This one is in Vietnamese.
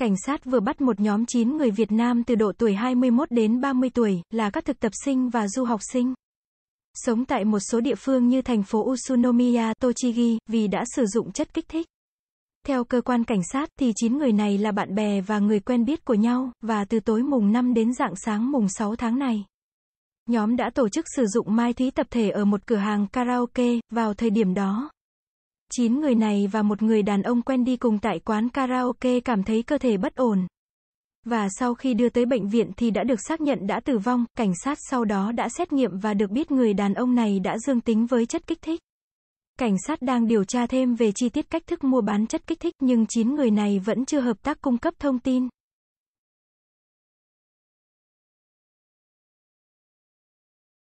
Cảnh sát vừa bắt một nhóm 9 người Việt Nam từ độ tuổi 21 đến 30 tuổi, là các thực tập sinh và du học sinh. Sống tại một số địa phương như thành phố Utsunomiya, Tochigi, vì đã sử dụng chất kích thích. Theo cơ quan cảnh sát thì 9 người này là bạn bè và người quen biết của nhau, và từ tối mùng 5 đến dạng sáng mùng 6 tháng này. Nhóm đã tổ chức sử dụng mai thúy tập thể ở một cửa hàng karaoke, vào thời điểm đó, 9 người này và một người đàn ông quen đi cùng tại quán karaoke cảm thấy cơ thể bất ổn. Và sau khi đưa tới bệnh viện thì đã được xác nhận đã tử vong, cảnh sát sau đó đã xét nghiệm và được biết người đàn ông này đã dương tính với chất kích thích. Cảnh sát đang điều tra thêm về chi tiết cách thức mua bán chất kích thích nhưng 9 người này vẫn chưa hợp tác cung cấp thông tin.